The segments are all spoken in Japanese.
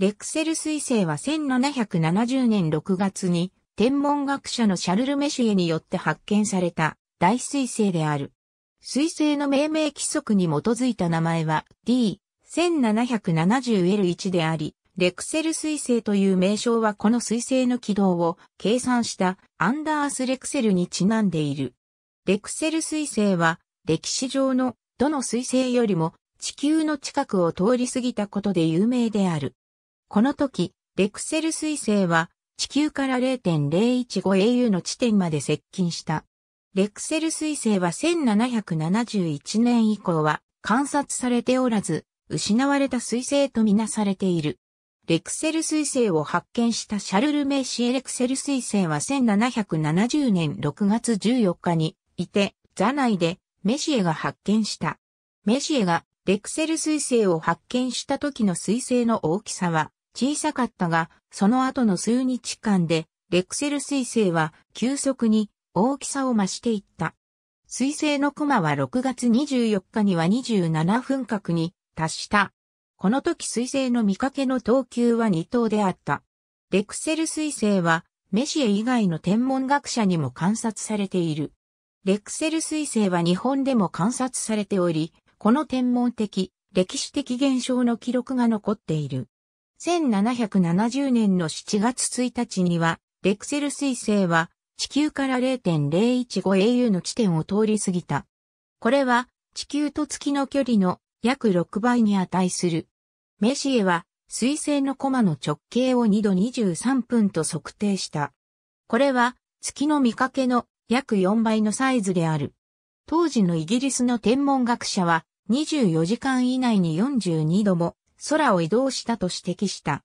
レクセル彗星は1770年6月に天文学者のシャルル・メシエによって発見された大彗星である。彗星の命名規則に基づいた名前は D1770L1 であり、レクセル彗星という名称はこの彗星の軌道を計算したアンダースレクセルにちなんでいる。レクセル彗星は歴史上のどの彗星よりも地球の近くを通り過ぎたことで有名である。この時、レクセル彗星は地球から0.015 au の地点まで接近した。レクセル彗星は1771年以降は観察されておらず、失われた彗星とみなされている。レクセル彗星を発見したシャルル・メイシエレクセル彗星は1770年6月14日にいて、座内でメシエが発見した。メシエがレクセル彗星を発見した時の彗星の大きさは小さかったが、その後の数日間で、レクセル彗星は急速に大きさを増していった。彗星の熊は6月24日には27分角に達した。この時彗星の見かけの等級は2等であった。レクセル彗星はメシエ以外の天文学者にも観察されている。レクセル彗星は日本でも観察されており、この天文的、歴史的現象の記録が残っている。1770年の7月1日には、レクセル彗星は地球から0.015 AU の地点を通り過ぎた。これは地球と月の距離の約6倍に値する。メシエは彗星のコマの直径を2度23分と測定した。これは月の見かけの約4倍のサイズである。当時のイギリスの天文学者は24時間以内に42度も空を移動したと指摘した。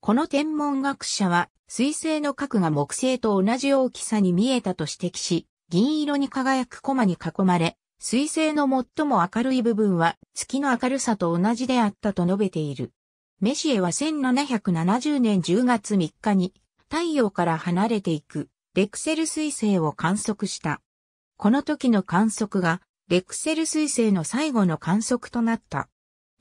この天文学者は、水星の核が木星と同じ大きさに見えたと指摘し、銀色に輝くコマに囲まれ、水星の最も明るい部分は月の明るさと同じであったと述べている。メシエは1770年10月3日に太陽から離れていくレクセル彗星を観測した。この時の観測がレクセル彗星の最後の観測となった。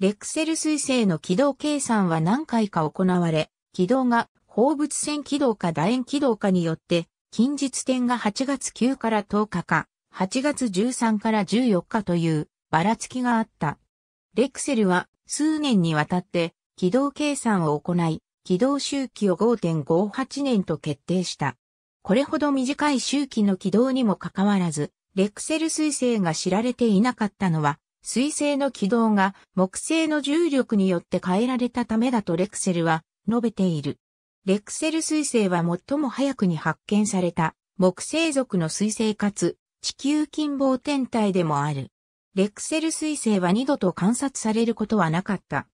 レクセル彗星の軌道計算は何回か行われ、軌道が放物線軌道か楕円軌道かによって、近日点が8月9から10日か、8月13から14日というばらつきがあった。レクセルは数年にわたって軌道計算を行い、軌道周期を5.58年と決定した。これほど短い周期の軌道にもかかわらず、レクセル彗星が知られていなかったのは水星の軌道が木星の重力によって変えられたためだとレクセルは述べている。レクセル彗星は最も早くに発見された木星族の彗星かつ地球近傍天体でもある。レクセル彗星は二度と観察されることはなかった。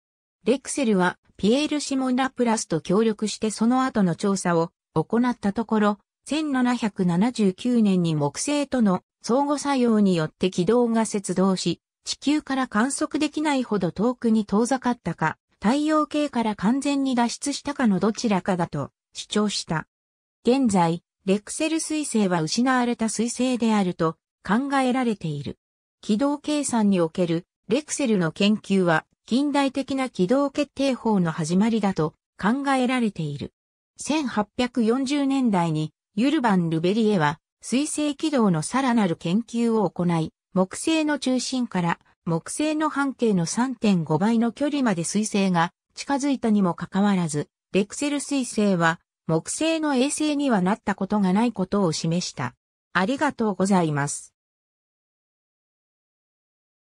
レクセルはピエール・シモン・プラスと協力してその後の調査を行ったところ、1779年に木星との相互作用によって軌道が接動し、地球から観測できないほど遠くに遠ざかったか、太陽系から完全に脱出したかのどちらかだと主張した。現在、レクセル彗星は失われた彗星であると考えられている。軌道計算におけるレクセルの研究は近代的な軌道決定法の始まりだと考えられている。1840年代にユルバン・ルベリエは水星軌道のさらなる研究を行い、木星の中心から木星の半径の3.5倍の距離まで彗星が近づいたにもかかわらず、レクセル彗星は木星の衛星にはなったことがないことを示した。ありがとうございます。